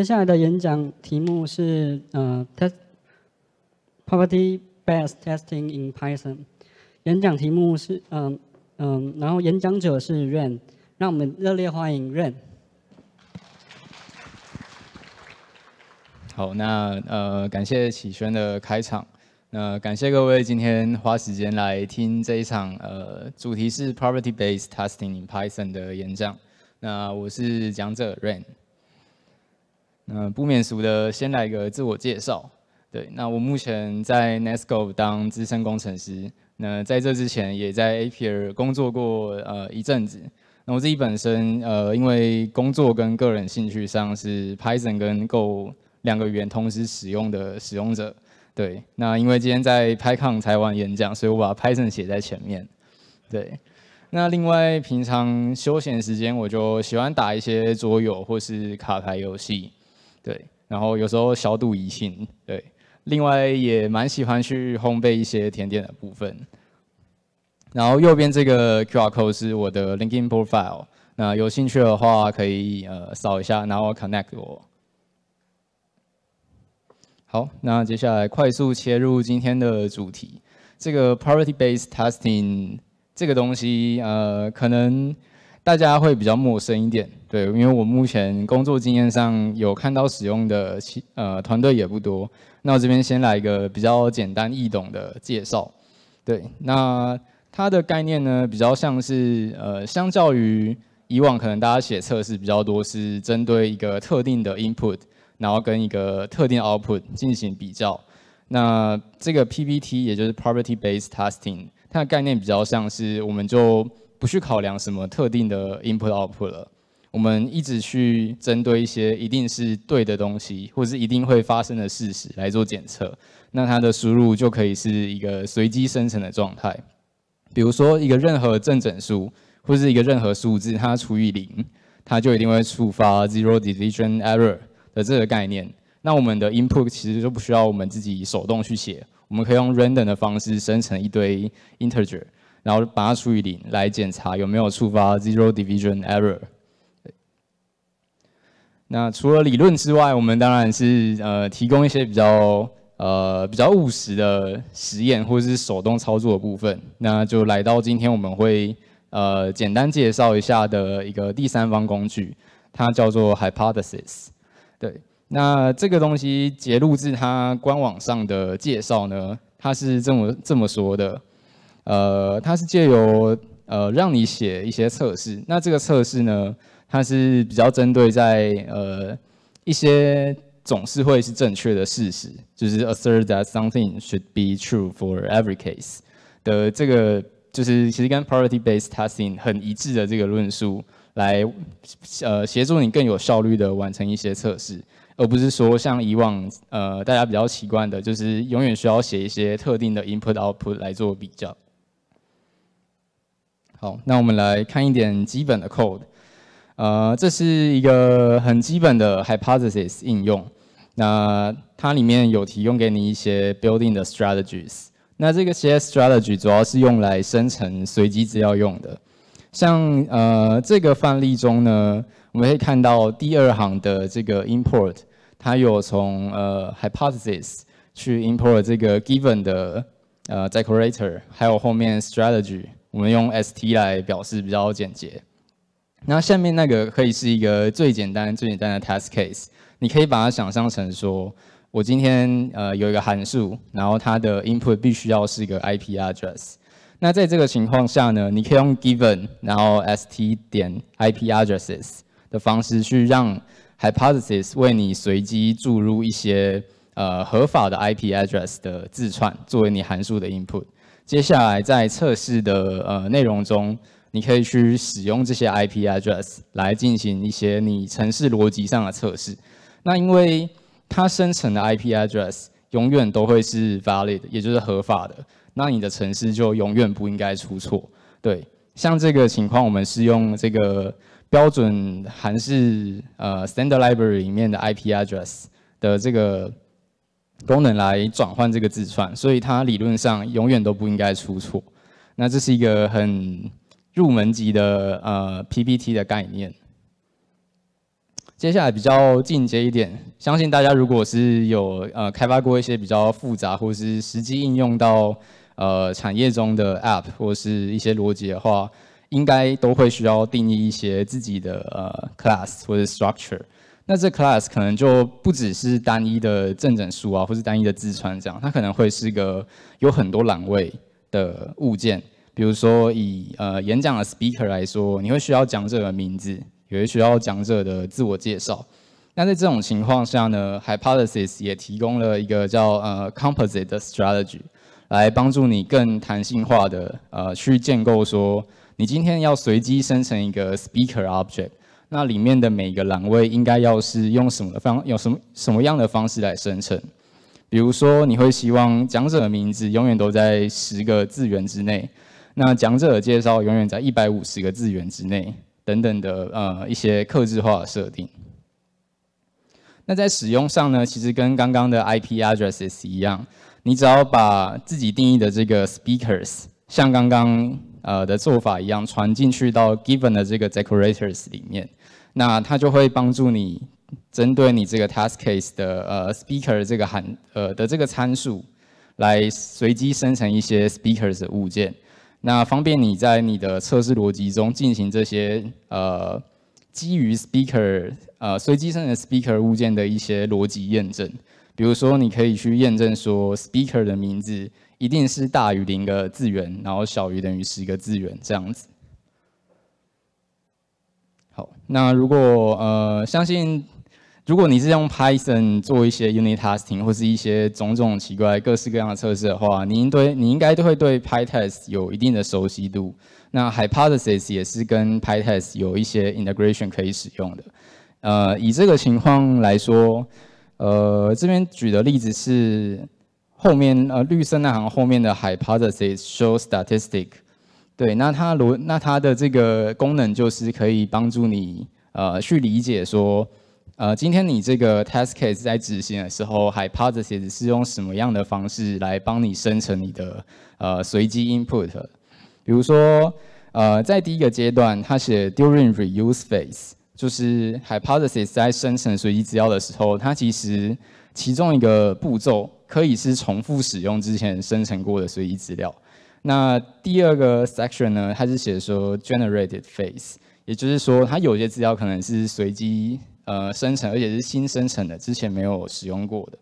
接下来的演讲题目是呃，property-based testing in Python。演讲题目是嗯嗯，然后演讲者是 Ren，让我们热烈欢迎 Ren。好，那呃感谢启轩的开场，那感谢各位今天花时间来听这一场呃主题是 property-based testing in Python 的演讲。那我是讲者 Ren。嗯，不免俗的先来一个自我介绍。对，那我目前在 n e s c o e 当资深工程师。那在这之前也在 A P I R 工作过呃一阵子。那我自己本身呃因为工作跟个人兴趣上是 Python 跟 Go 两个语言同时使用的使用者。对，那因为今天在 p y 台湾 o n 演讲，所以我把 Python 写在前面。对，那另外平常休闲时间我就喜欢打一些桌游或是卡牌游戏。对，然后有时候小赌怡情，对。另外也蛮喜欢去烘焙一些甜点的部分。然后右边这个 QR code 是我的 LinkedIn profile，那有兴趣的话可以呃扫一下，然后 connect 我。好，那接下来快速切入今天的主题，这个 p r o r e r t y b a s e d testing 这个东西，呃，可能。大家会比较陌生一点，对，因为我目前工作经验上有看到使用的，呃，团队也不多。那我这边先来一个比较简单易懂的介绍，对，那它的概念呢，比较像是，呃，相较于以往可能大家写测试比较多，是针对一个特定的 input，然后跟一个特定 output 进行比较。那这个 PBT，也就是 Property Based Testing，它的概念比较像是，我们就。不去考量什么特定的 input output，我们一直去针对一些一定是对的东西，或是一定会发生的事实来做检测。那它的输入就可以是一个随机生成的状态，比如说一个任何正整数，或是一个任何数字，它除以零，它就一定会触发 zero division error 的这个概念。那我们的 input 其实就不需要我们自己手动去写，我们可以用 random 的方式生成一堆 integer。然后把它除以零来检查有没有触发 Zero Division Error。那除了理论之外，我们当然是呃提供一些比较呃比较务实的实验或者是手动操作的部分。那就来到今天我们会呃简单介绍一下的一个第三方工具，它叫做 Hypothesis。对，那这个东西截录自它官网上的介绍呢，它是这么这么说的。呃，它是借由呃让你写一些测试，那这个测试呢，它是比较针对在呃一些总是会是正确的事实，就是 assert that something should be true for every case 的这个，就是其实跟 p r o r i t y b a s e d testing 很一致的这个论述，来呃协助你更有效率的完成一些测试，而不是说像以往呃大家比较习惯的，就是永远需要写一些特定的 input output 来做比较。好，那我们来看一点基本的 code，呃，这是一个很基本的 hypothesis 应用。那它里面有提供给你一些 building 的 strategies。那这个些 strategy 主要是用来生成随机资料用的。像呃这个范例中呢，我们可以看到第二行的这个 import，它有从呃 hypothesis 去 import 这个 given 的呃 decorator，还有后面 strategy。我们用 S T 来表示比较简洁。那下面那个可以是一个最简单、最简单的 test case。你可以把它想象成说，我今天呃有一个函数，然后它的 input 必须要是一个 IP address。那在这个情况下呢，你可以用 given 然后 S T 点 IP addresses 的方式去让 hypothesis 为你随机注入一些呃合法的 IP address 的自串作为你函数的 input。接下来在测试的呃内容中，你可以去使用这些 IP address 来进行一些你程式逻辑上的测试。那因为它生成的 IP address 永远都会是 valid，也就是合法的，那你的程式就永远不应该出错。对，像这个情况，我们是用这个标准还是呃 standard library 里面的 IP address 的这个。功能来转换这个字串，所以它理论上永远都不应该出错。那这是一个很入门级的呃 PPT 的概念。接下来比较进阶一点，相信大家如果是有呃开发过一些比较复杂或是实际应用到呃产业中的 App 或是一些逻辑的话，应该都会需要定义一些自己的呃 Class 或者 Structure。那这 class 可能就不只是单一的正整数啊，或是单一的字串这样，它可能会是一个有很多栏位的物件。比如说以呃演讲的 speaker 来说，你会需要讲者的名字，也会需要讲者的自我介绍。那在这种情况下呢，Hypothesis 也提供了一个叫呃 composite 的 strategy，来帮助你更弹性化的呃去建构说，你今天要随机生成一个 speaker object。那里面的每一个栏位应该要是用什么方，用什么什么样的方式来生成？比如说，你会希望讲者的名字永远都在十个字元之内，那讲者的介绍永远在一百五十个字元之内，等等的呃一些克制化的设定。那在使用上呢，其实跟刚刚的 IP addresses 一样，你只要把自己定义的这个 speakers，像刚刚呃的做法一样，传进去到 given 的这个 decorators 里面。那它就会帮助你针对你这个 t a s k case 的呃 speaker 这个函呃的这个参数，来随机生成一些 speakers 的物件，那方便你在你的测试逻辑中进行这些呃基于 speaker 呃随机生成 speaker 物件的一些逻辑验证。比如说，你可以去验证说 speaker 的名字一定是大于零个字元，然后小于等于十个字元这样子。那如果呃，相信如果你是用 Python 做一些 Unit Testing 或是一些种种奇怪、各式各样的测试的话，你应对，你应该都会对 Pytest 有一定的熟悉度。那 Hypothesis 也是跟 Pytest 有一些 integration 可以使用的。呃，以这个情况来说，呃，这边举的例子是后面呃绿色那行后面的 Hypothesis show statistic。对，那它如，那它的这个功能就是可以帮助你呃去理解说，呃今天你这个 test case 在执行的时候，hypothesis 是用什么样的方式来帮你生成你的呃随机 input，比如说呃在第一个阶段，它写 during reuse phase，就是 hypothesis 在生成随机资料的时候，它其实其中一个步骤可以是重复使用之前生成过的随机资料。那第二个 section 呢，它是写说 generated face，也就是说，它有些资料可能是随机呃生成，而且是新生成的，之前没有使用过的。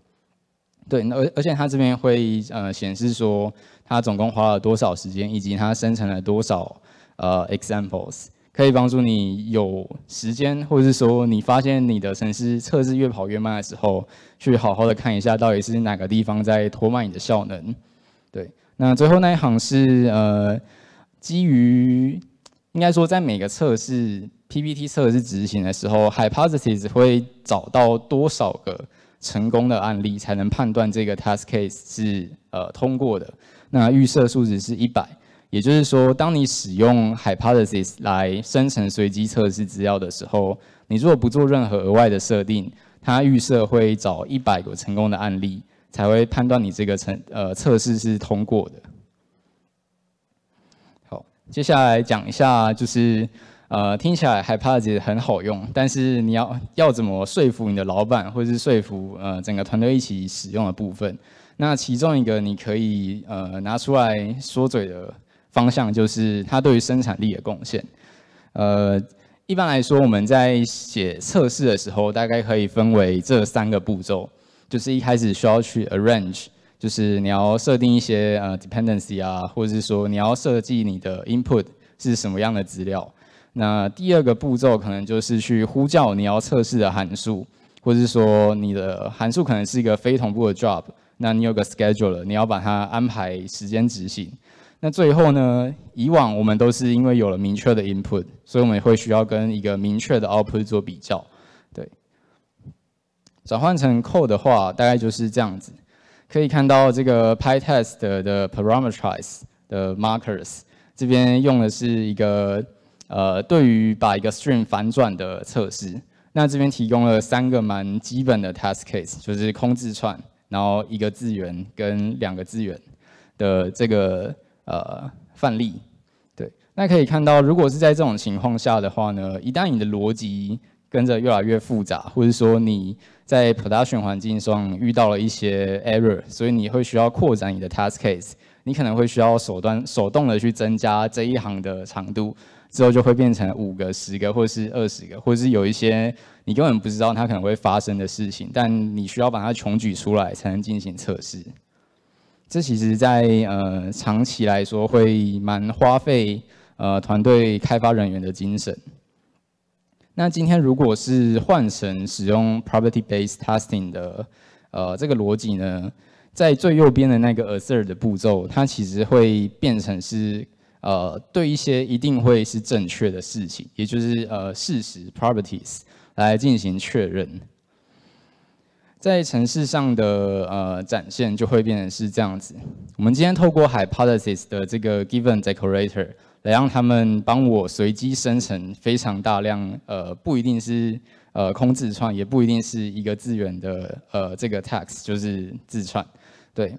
对，而而且它这边会呃显示说，它总共花了多少时间，以及它生成了多少呃 examples，可以帮助你有时间，或者是说你发现你的城市测试越跑越慢的时候，去好好的看一下到底是哪个地方在拖慢你的效能，对。那最后那一行是呃，基于应该说在每个测试 PPT 测试执行的时候，Hypothesis 会找到多少个成功的案例才能判断这个 t a s k case 是呃通过的。那预设数值是一百，也就是说，当你使用 Hypothesis 来生成随机测试资料的时候，你如果不做任何额外的设定，它预设会找一百个成功的案例。才会判断你这个测呃测试是通过的。好，接下来讲一下，就是呃听起来 Hypothesis 很好用，但是你要要怎么说服你的老板或者是说服呃整个团队一起使用的部分？那其中一个你可以呃拿出来说嘴的方向就是它对于生产力的贡献。呃，一般来说我们在写测试的时候，大概可以分为这三个步骤。就是一开始需要去 arrange，就是你要设定一些呃 dependency 啊，或者是说你要设计你的 input 是什么样的资料。那第二个步骤可能就是去呼叫你要测试的函数，或者是说你的函数可能是一个非同步的 job，那你有个 schedule 了，你要把它安排时间执行。那最后呢，以往我们都是因为有了明确的 input，所以我们会需要跟一个明确的 output 做比较。转换成 code 的话，大概就是这样子。可以看到这个 pytest 的 parameterize 的 markers，这边用的是一个呃，对于把一个 string 反转的测试。那这边提供了三个蛮基本的 test case，就是空字串，然后一个字元跟两个字元的这个呃范例。对，那可以看到，如果是在这种情况下的话呢，一旦你的逻辑跟着越来越复杂，或者说你在 production 环境上遇到了一些 error，所以你会需要扩展你的 t a s k case，你可能会需要手端手动的去增加这一行的长度，之后就会变成五个、十个，或是二十个，或者是有一些你根本不知道它可能会发生的事情，但你需要把它穷举出来才能进行测试。这其实在呃长期来说会蛮花费呃团队开发人员的精神。那今天如果是换成使用 property-based testing 的，呃，这个逻辑呢，在最右边的那个 assert 的步骤，它其实会变成是，呃，对一些一定会是正确的事情，也就是呃事实 properties 来进行确认。在城市上的呃展现就会变成是这样子。我们今天透过 hypothesis 的这个 given decorator 来让他们帮我随机生成非常大量呃不一定是呃空字串，也不一定是一个字元的呃这个 text 就是字串。对，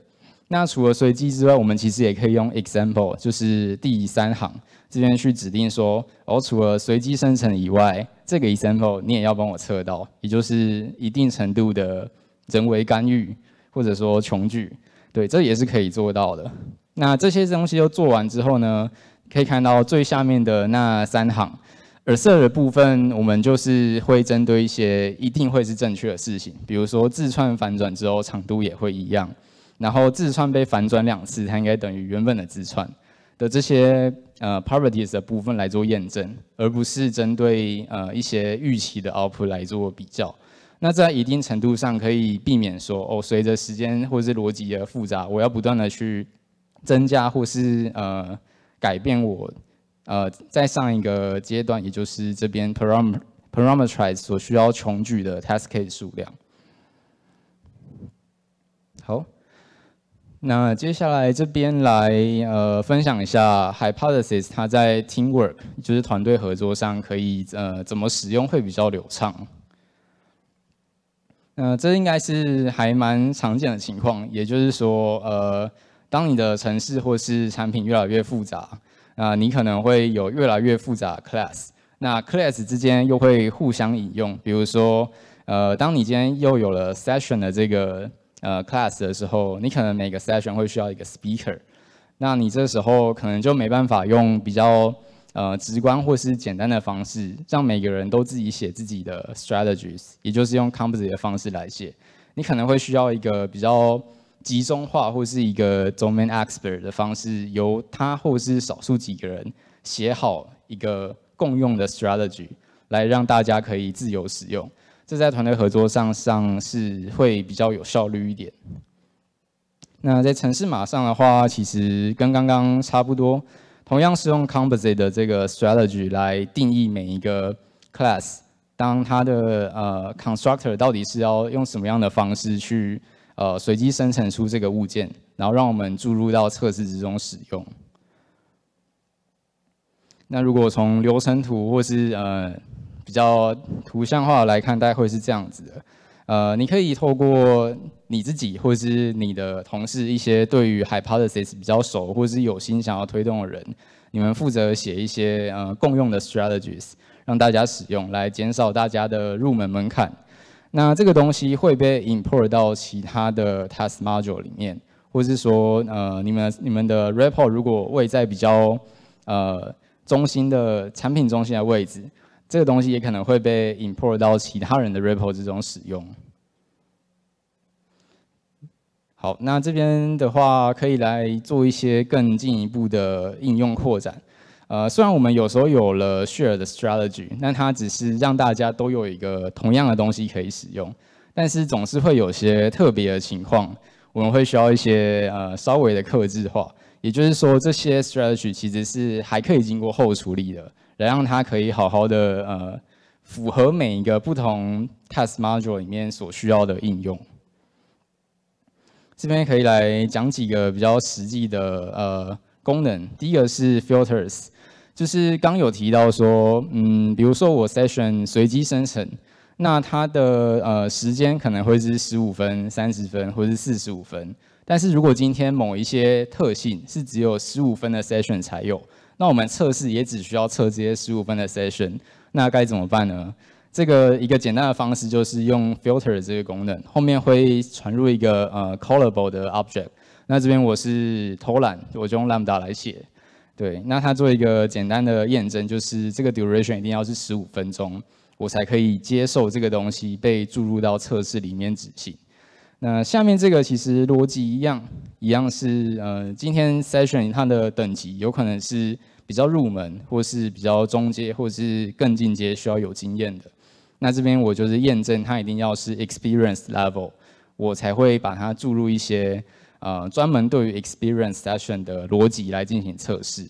那除了随机之外，我们其实也可以用 example，就是第三行。这边去指定说，哦，除了随机生成以外，这个 example 你也要帮我测到，也就是一定程度的人为干预或者说穷举，对，这也是可以做到的。那这些东西都做完之后呢，可以看到最下面的那三行而 s 的部分，我们就是会针对一些一定会是正确的事情，比如说字串反转之后长度也会一样，然后字串被反转两次，它应该等于原本的字串。的这些呃，properties 的部分来做验证，而不是针对呃一些预期的 output 来做比较。那在一定程度上可以避免说，哦，随着时间或是逻辑的复杂，我要不断的去增加或是呃改变我呃在上一个阶段，也就是这边 p a r a m e t e r i z e 所需要穷举的 task 数量。好。那接下来这边来呃分享一下 Hypothesis 它在 team work，就是团队合作上可以呃怎么使用会比较流畅。嗯，这应该是还蛮常见的情况，也就是说呃，当你的城市或是产品越来越复杂，啊，你可能会有越来越复杂 class，那 class 之间又会互相引用，比如说呃，当你今天又有了 session 的这个。呃，class 的时候，你可能每个 session 会需要一个 speaker，那你这时候可能就没办法用比较呃直观或是简单的方式，让每个人都自己写自己的 strategies，也就是用 compose i t 的方式来写。你可能会需要一个比较集中化或是一个 domain expert 的方式，由他或是少数几个人写好一个共用的 strategy，来让大家可以自由使用。这在团队合作上上是会比较有效率一点。那在城市码上的话，其实跟刚刚差不多，同样是用 Composite 的这个 Strategy 来定义每一个 Class，当它的呃 Constructor 到底是要用什么样的方式去呃随机生成出这个物件，然后让我们注入到测试之中使用。那如果从流程图或是呃。比较图像化来看，大概会是这样子的。呃，你可以透过你自己或者是你的同事一些对于 hypothesis 比较熟，或者是有心想要推动的人，你们负责写一些呃共用的 strategies，让大家使用，来减少大家的入门门槛。那这个东西会被 import 到其他的 t a s k module 里面，或是说呃你们你们的 report 如果位在比较呃中心的产品中心的位置。这个东西也可能会被 import 到其他人的 repo 之中使用。好，那这边的话可以来做一些更进一步的应用扩展。呃，虽然我们有时候有了 shared strategy，那它只是让大家都有一个同样的东西可以使用，但是总是会有些特别的情况，我们会需要一些呃稍微的克制化。也就是说，这些 strategy 其实是还可以经过后处理的。来让它可以好好的呃符合每一个不同 t a s k module 里面所需要的应用。这边可以来讲几个比较实际的呃功能。第一个是 filters，就是刚有提到说，嗯，比如说我 session 随机生成，那它的呃时间可能会是十五分、三十分或是四十五分。但是如果今天某一些特性是只有十五分的 session 才有。那我们测试也只需要测这些十五分的 session，那该怎么办呢？这个一个简单的方式就是用 filter 这个功能，后面会传入一个呃 callable 的 object。那这边我是偷懒，我就用 lambda 来写。对，那它做一个简单的验证，就是这个 duration 一定要是十五分钟，我才可以接受这个东西被注入到测试里面执行。那下面这个其实逻辑一样，一样是呃，今天 session 它的等级有可能是比较入门，或是比较中阶，或是更进阶需要有经验的。那这边我就是验证它一定要是 experience level，我才会把它注入一些呃专门对于 experience session 的逻辑来进行测试。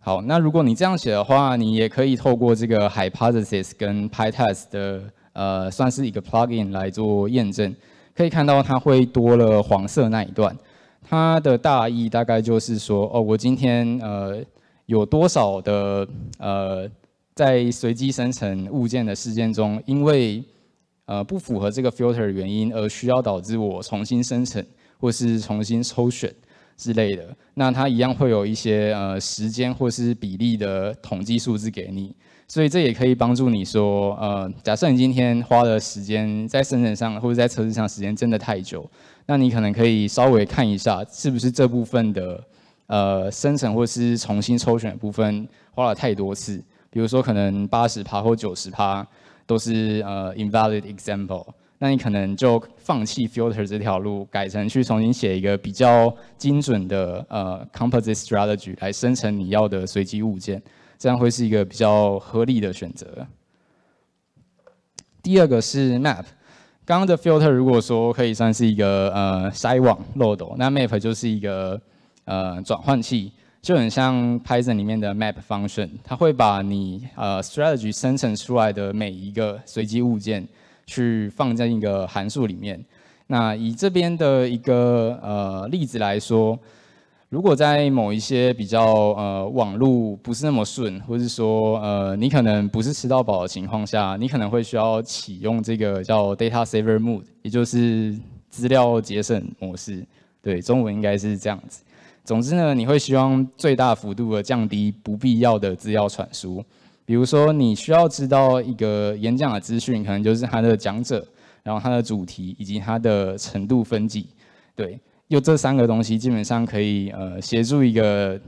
好，那如果你这样写的话，你也可以透过这个 hypothesis 跟 pytest 的。呃，算是一个 plugin 来做验证，可以看到它会多了黄色那一段。它的大意大概就是说，哦，我今天呃有多少的呃在随机生成物件的事件中，因为呃不符合这个 filter 原因而需要导致我重新生成或是重新抽选之类的。那它一样会有一些呃时间或是比例的统计数字给你。所以这也可以帮助你说，呃，假设你今天花的时间在生成上或者在测试上时间真的太久，那你可能可以稍微看一下是不是这部分的，呃，生成或是重新抽选的部分花了太多次，比如说可能八十趴或九十趴都是呃 invalid example，那你可能就放弃 filter 这条路，改成去重新写一个比较精准的呃 composite strategy 来生成你要的随机物件。这样会是一个比较合理的选择。第二个是 map，刚刚的 filter 如果说可以算是一个呃筛网漏斗，那 map 就是一个呃转换器，就很像 Python 里面的 map function，它会把你呃 strategy 生成出来的每一个随机物件去放在一个函数里面。那以这边的一个呃例子来说。如果在某一些比较呃网络不是那么顺，或是说呃你可能不是吃到饱的情况下，你可能会需要启用这个叫 Data Saver Mode，也就是资料节省模式。对，中文应该是这样子。总之呢，你会希望最大幅度的降低不必要的资料传输。比如说，你需要知道一个演讲的资讯，可能就是它的讲者，然后它的主题以及它的程度分级，对。有这三个东西，基本上可以呃协助一个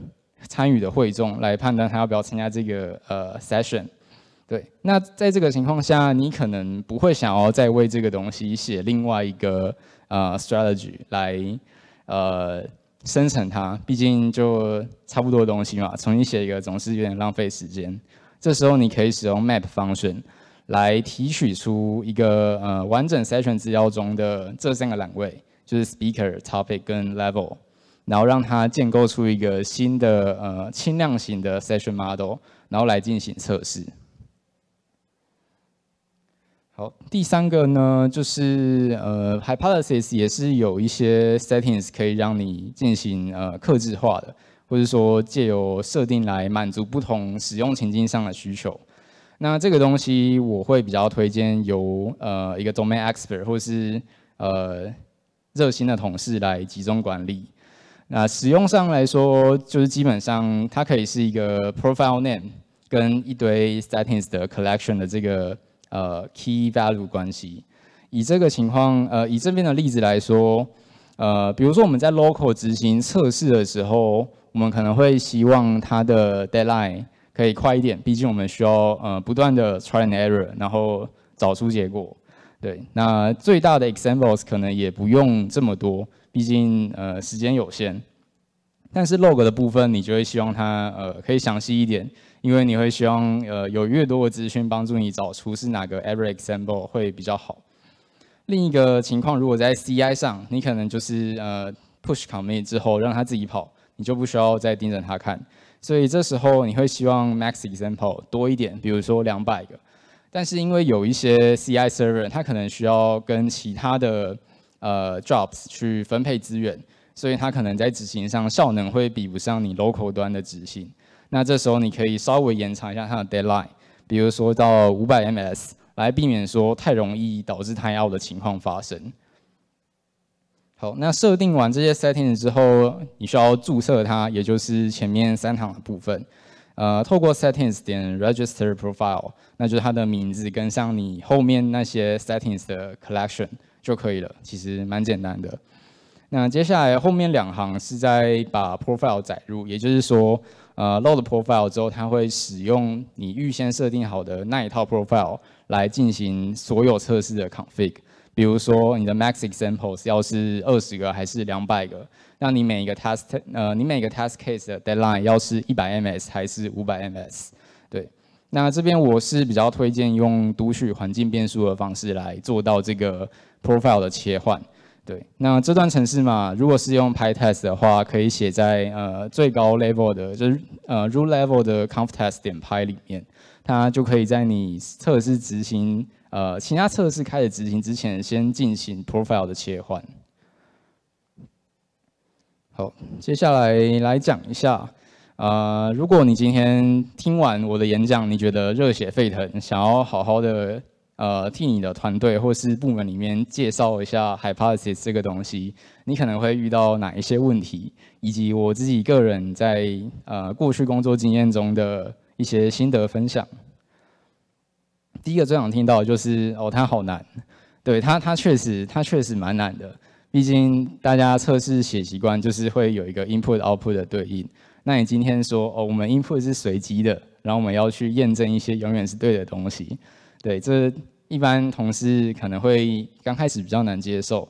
参与的会众来判断他要不要参加这个呃 session。对，那在这个情况下，你可能不会想要再为这个东西写另外一个呃 strategy 来呃生成它，毕竟就差不多东西嘛，重新写一个总是有点浪费时间。这时候你可以使用 map function 来提取出一个呃完整 session 资料中的这三个栏位。就是 speaker、topic 跟 level，然后让它建构出一个新的呃轻量型的 session model，然后来进行测试。好，第三个呢，就是呃 hypothesis 也是有一些 settings 可以让你进行呃克制化的，或者说借由设定来满足不同使用情境上的需求。那这个东西我会比较推荐由呃一个 domain expert 或是呃热心的同事来集中管理。那使用上来说，就是基本上它可以是一个 profile name 跟一堆 settings 的 collection 的这个呃 key value 关系。以这个情况，呃，以这边的例子来说，呃，比如说我们在 local 执行测试的时候，我们可能会希望它的 deadline 可以快一点，毕竟我们需要呃不断的 try and error，然后找出结果。对，那最大的 examples 可能也不用这么多，毕竟呃时间有限。但是 log 的部分，你就会希望它呃可以详细一点，因为你会希望呃有越多的资讯帮助你找出是哪个 every example 会比较好。另一个情况，如果在 CI 上，你可能就是呃 push commit 之后让它自己跑，你就不需要再盯着它看。所以这时候你会希望 max example 多一点，比如说两百个。但是因为有一些 CI server，它可能需要跟其他的呃 jobs 去分配资源，所以它可能在执行上效能会比不上你 local 端的执行。那这时候你可以稍微延长一下它的 deadline，比如说到五百 ms，来避免说太容易导致太 o u t 的情况发生。好，那设定完这些 settings 之后，你需要注册它，也就是前面三行的部分。呃，透过 settings 点 register profile，那就是它的名字跟上你后面那些 settings 的 collection 就可以了，其实蛮简单的。那接下来后面两行是在把 profile 载入，也就是说，呃，load profile 之后，它会使用你预先设定好的那一套 profile 来进行所有测试的 config。比如说你的 max examples 要是二十个还是两百个，那你每一个 test 呃你每个 test case 的 deadline 要是一百 ms 还是五百 ms，对。那这边我是比较推荐用读取环境变数的方式来做到这个 profile 的切换，对。那这段程式嘛，如果是用 pytest 的话，可以写在呃最高 level 的就是呃 root level 的 conftest 点 py 里面，它就可以在你测试执行。呃，其他测试开始执行之前，先进行 profile 的切换。好，接下来来讲一下，呃，如果你今天听完我的演讲，你觉得热血沸腾，想要好好的呃替你的团队或是部门里面介绍一下 hypothesis 这个东西，你可能会遇到哪一些问题，以及我自己个人在呃过去工作经验中的一些心得分享。第一个最想听到就是哦，它好难。对它，它确实，它确实蛮难的。毕竟大家测试写习惯就是会有一个 input output 的对应。那你今天说哦，我们 input 是随机的，然后我们要去验证一些永远是对的东西。对，这一般同事可能会刚开始比较难接受。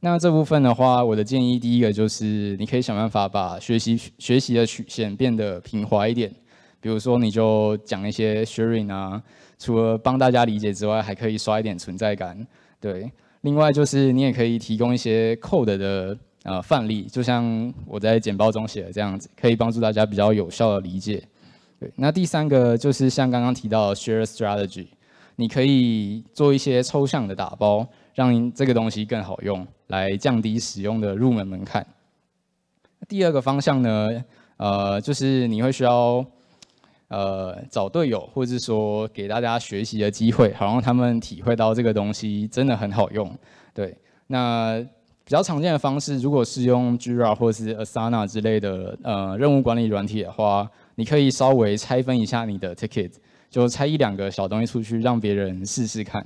那这部分的话，我的建议第一个就是你可以想办法把学习学习的曲线变得平滑一点。比如说，你就讲一些 sharing 啊。除了帮大家理解之外，还可以刷一点存在感。对，另外就是你也可以提供一些 code 的呃范例，就像我在简报中写的这样子，可以帮助大家比较有效的理解。对，那第三个就是像刚刚提到的 share strategy，你可以做一些抽象的打包，让这个东西更好用，来降低使用的入门门槛。第二个方向呢，呃，就是你会需要。呃，找队友，或者是说给大家学习的机会，好让他们体会到这个东西真的很好用。对，那比较常见的方式，如果是用 Jira 或是 Asana 之类的呃任务管理软体的话，你可以稍微拆分一下你的 ticket，就拆一两个小东西出去，让别人试试看，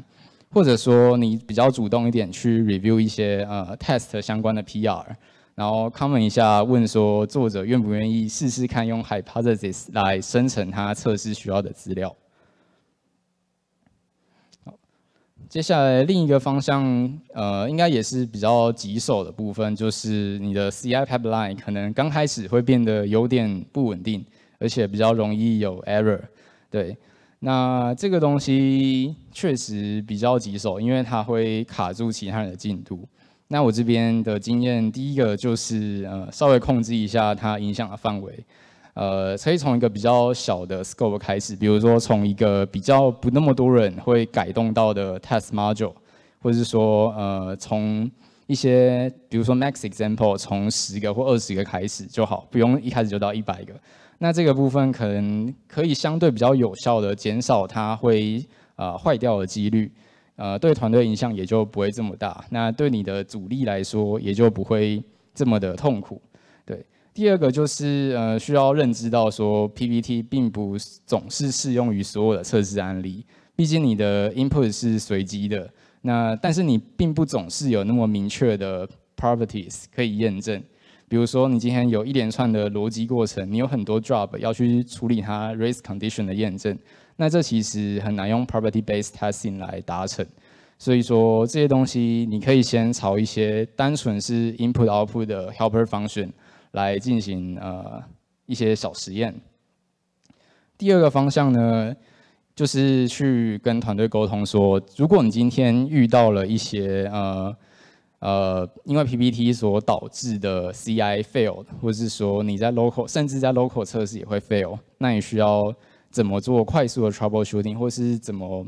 或者说你比较主动一点去 review 一些呃 test 相关的 PR。然后 comment 一下，问说作者愿不愿意试试看用 hypothesis 来生成他测试需要的资料。好，接下来另一个方向，呃，应该也是比较棘手的部分，就是你的 CI pipeline 可能刚开始会变得有点不稳定，而且比较容易有 error。对，那这个东西确实比较棘手，因为它会卡住其他人的进度。那我这边的经验，第一个就是呃，稍微控制一下它影响的范围，呃，可以从一个比较小的 scope 开始，比如说从一个比较不那么多人会改动到的 test module，或者是说呃，从一些比如说 max example 从十个或二十个开始就好，不用一开始就到一百个。那这个部分可能可以相对比较有效的减少它会啊坏掉的几率。呃，对团队影响也就不会这么大。那对你的主力来说，也就不会这么的痛苦。对，第二个就是呃，需要认知到说，PPT 并不总是适用于所有的测试案例。毕竟你的 input 是随机的，那但是你并不总是有那么明确的 properties 可以验证。比如说，你今天有一连串的逻辑过程，你有很多 job 要去处理它 race condition 的验证。那这其实很难用 property based testing 来达成，所以说这些东西你可以先朝一些单纯是 input output 的 helper function 来进行呃一些小实验。第二个方向呢，就是去跟团队沟通说，如果你今天遇到了一些呃呃因为 PPT 所导致的 CI fail，或是说你在 local，甚至在 local 测试也会 fail，那你需要。怎么做快速的 trouble shooting，或是怎么，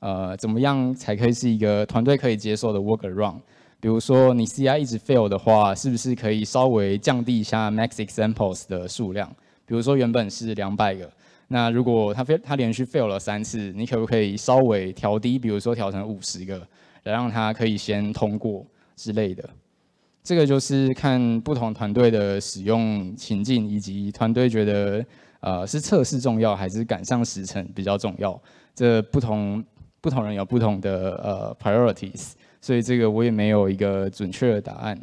呃，怎么样才可以是一个团队可以接受的 workaround？比如说你 CI 一直 fail 的话，是不是可以稍微降低一下 max examples 的数量？比如说原本是两百个，那如果它非它连续 f a i l 了三次，你可不可以稍微调低，比如说调成五十个，来让它可以先通过之类的？这个就是看不同团队的使用情境以及团队觉得。呃，是测试重要还是赶上时辰比较重要？这不同不同人有不同的呃 priorities，所以这个我也没有一个准确的答案。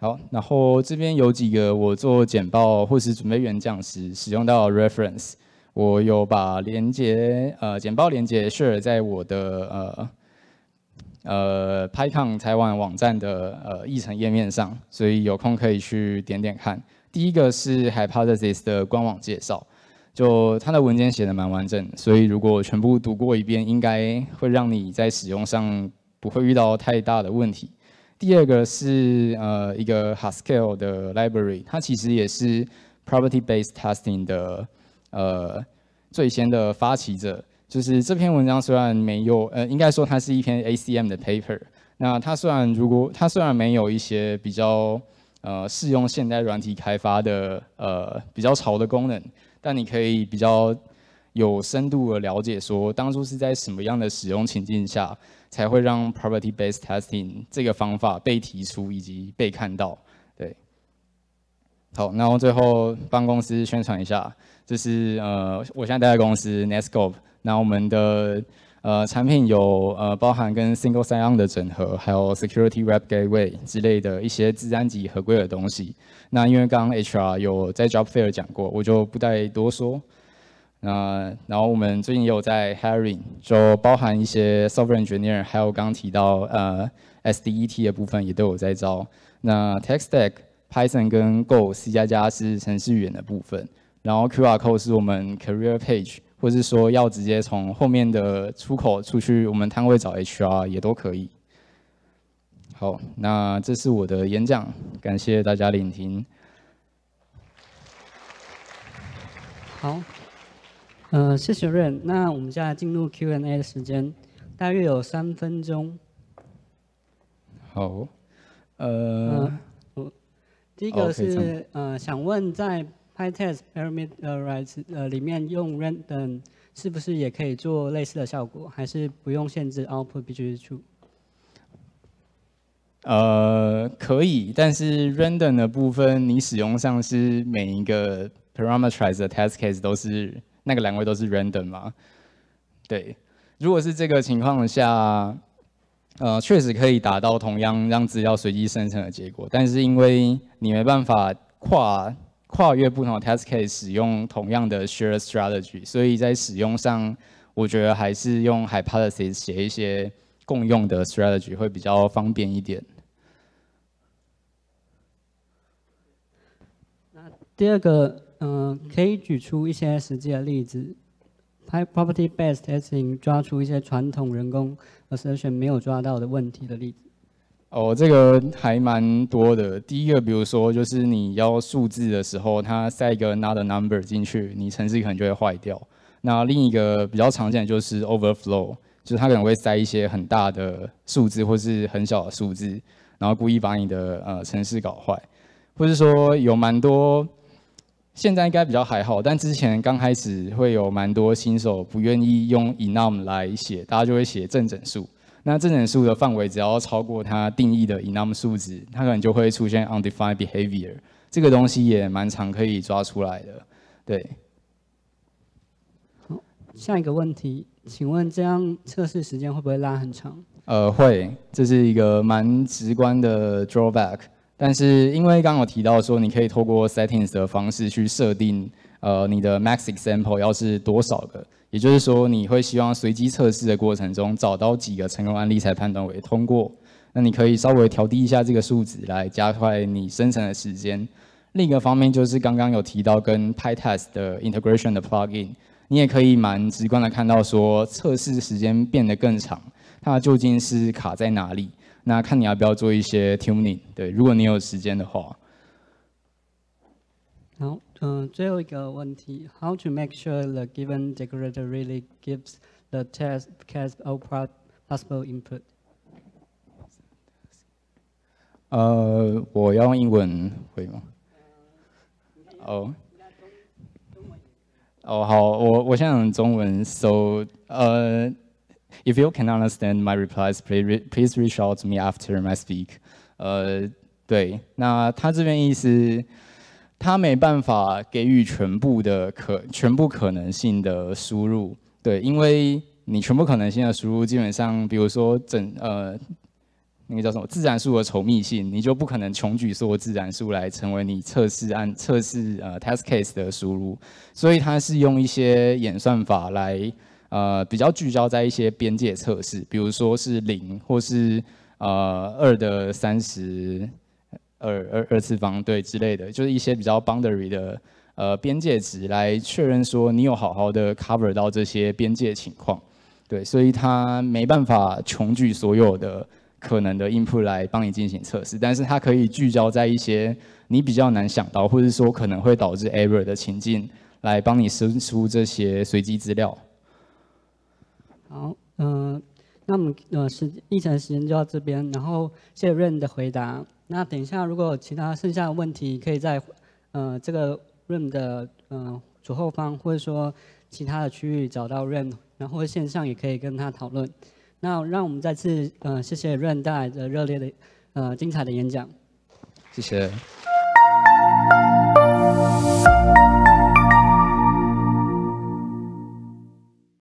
好，然后这边有几个我做简报或是准备演讲时使用到 reference，我有把连接呃简报连接 share 在我的呃。呃，Python 台湾网站的呃议程页面上，所以有空可以去点点看。第一个是 Hypothesis 的官网介绍，就它的文件写的蛮完整，所以如果全部读过一遍，应该会让你在使用上不会遇到太大的问题。第二个是呃一个 Haskell 的 library，它其实也是 Property-based testing 的呃最先的发起者。就是这篇文章虽然没有，呃，应该说它是一篇 ACM 的 paper。那它虽然如果它虽然没有一些比较呃适用现代软体开发的呃比较潮的功能，但你可以比较有深度的了解，说当初是在什么样的使用情境下才会让 property-based testing 这个方法被提出以及被看到。对，好，那我最后帮公司宣传一下，就是呃，我现在待在公司 NetScope。那我们的呃产品有呃包含跟 Single Sign On 的整合，还有 Security Web Gateway 之类的一些自安级合规的东西。那因为刚刚 HR 有在 Job Fair 讲过，我就不再多说。那然后我们最近也有在 Hiring，就包含一些 Software Engineer，还有刚刚提到呃 SDET 的部分也都有在招。那 Tech Stack Python 跟 Go、C 加加是程序员的部分，然后 QR Code 是我们 Career Page。或是说要直接从后面的出口出去，我们摊位找 HR 也都可以。好，那这是我的演讲，感谢大家聆听。好，嗯，谢谢润。那我们现在进入 Q&A 的时间，大约有三分钟。好，呃，第一个是，呃，想问在。pytest parameterize 呃里面用 random 是不是也可以做类似的效果？还是不用限制 output 必须是出？呃，可以，但是 random 的部分你使用上是每一个 parameterize 的 test case 都是那个栏位都是 random 吗？对，如果是这个情况下，呃，确实可以达到同样让资料随机生成的结果，但是因为你没办法跨。跨越不同的 test case 使用同样的 shared strategy，所以在使用上，我觉得还是用 hypothesis 写一些共用的 strategy 会比较方便一点。那第二个，嗯，可以举出一些实际的例子，property based testing 抓出一些传统人工 assertion 没有抓到的问题的例子。哦，这个还蛮多的。第一个，比如说，就是你要数字的时候，它塞一个 n other number 进去，你程式可能就会坏掉。那另一个比较常见的就是 overflow，就是它可能会塞一些很大的数字或是很小的数字，然后故意把你的呃程式搞坏。或是说有蛮多，现在应该比较还好，但之前刚开始会有蛮多新手不愿意用 enum 来写，大家就会写正整数。那正整数的范围只要超过它定义的 enum 数值，它可能就会出现 undefined behavior。这个东西也蛮常可以抓出来的，对。好，下一个问题，请问这样测试时间会不会拉很长？呃，会，这是一个蛮直观的 drawback。但是因为刚刚有提到说，你可以透过 settings 的方式去设定。呃，你的 max example 要是多少个？也就是说，你会希望随机测试的过程中找到几个成功案例才判断为通过？那你可以稍微调低一下这个数值来加快你生成的时间。另一个方面就是刚刚有提到跟 Pytest 的 integration 的 plugin，你也可以蛮直观的看到说测试时间变得更长，它究竟是卡在哪里？那看你要不要做一些 tuning，对，如果你有时间的话。好。嗯，最后一个问题，How to make sure the given decorator really gives the test cast all possible uh, if you can understand my replies, please please reach out to me after my speak。呃，对，那他这边意思。它没办法给予全部的可全部可能性的输入，对，因为你全部可能性的输入，基本上，比如说整呃那个叫什么自然数的稠密性，你就不可能穷举所有自然数来成为你测试案测试呃 test case 的输入，所以它是用一些演算法来呃比较聚焦在一些边界测试，比如说是零或是呃二的三十。二二二次方对之类的，就是一些比较 boundary 的呃边界值来确认说你有好好的 cover 到这些边界情况，对，所以它没办法穷举所有的可能的 input 来帮你进行测试，但是它可以聚焦在一些你比较难想到或者说可能会导致 error 的情境，来帮你生出这些随机资料。好，嗯，那我们呃时一层时间就到这边，然后谢谢 Rain 的回答。那等一下，如果其他剩下的问题，可以在呃这个 r o m 的呃左后方，或者说其他的区域找到 Ram，然后线上也可以跟他讨论。那让我们再次呃谢谢 Ram 带来的热烈的呃精彩的演讲。谢谢。